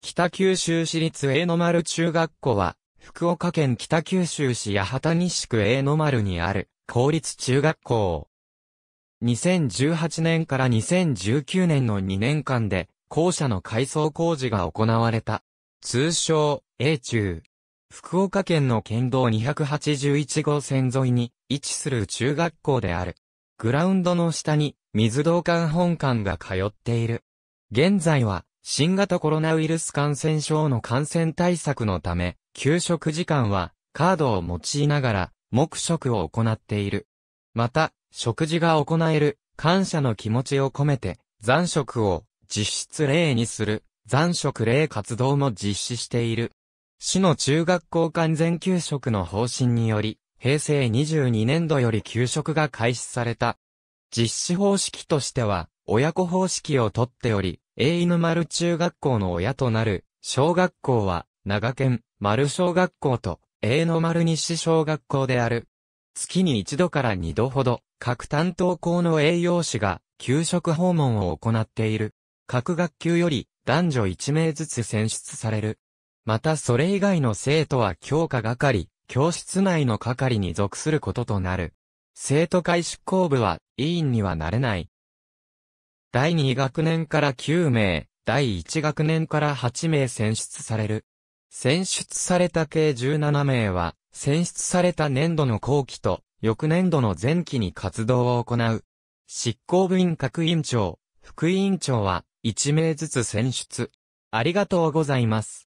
北九州市立栄の丸中学校は、福岡県北九州市八幡西区栄の丸にある、公立中学校。2018年から2019年の2年間で、校舎の改装工事が行われた。通称、A 中。福岡県の県道281号線沿いに位置する中学校である。グラウンドの下に水道管本館が通っている。現在は新型コロナウイルス感染症の感染対策のため、給食時間はカードを用いながら黙食を行っている。また、食事が行える感謝の気持ちを込めて残食を実質例にする残食例活動も実施している。市の中学校完全給食の方針により、平成22年度より給食が開始された。実施方式としては、親子方式をとっており、栄犬丸中学校の親となる小学校は、長県丸小学校と栄の丸西小学校である。月に一度から二度ほど、各担当校の栄養士が給食訪問を行っている。各学級より男女一名ずつ選出される。またそれ以外の生徒は教科係、教室内の係に属することとなる。生徒会執行部は委員にはなれない。第2学年から9名、第1学年から8名選出される。選出された計17名は、選出された年度の後期と、翌年度の前期に活動を行う。執行部員各委員長、副委員長は、1名ずつ選出。ありがとうございます。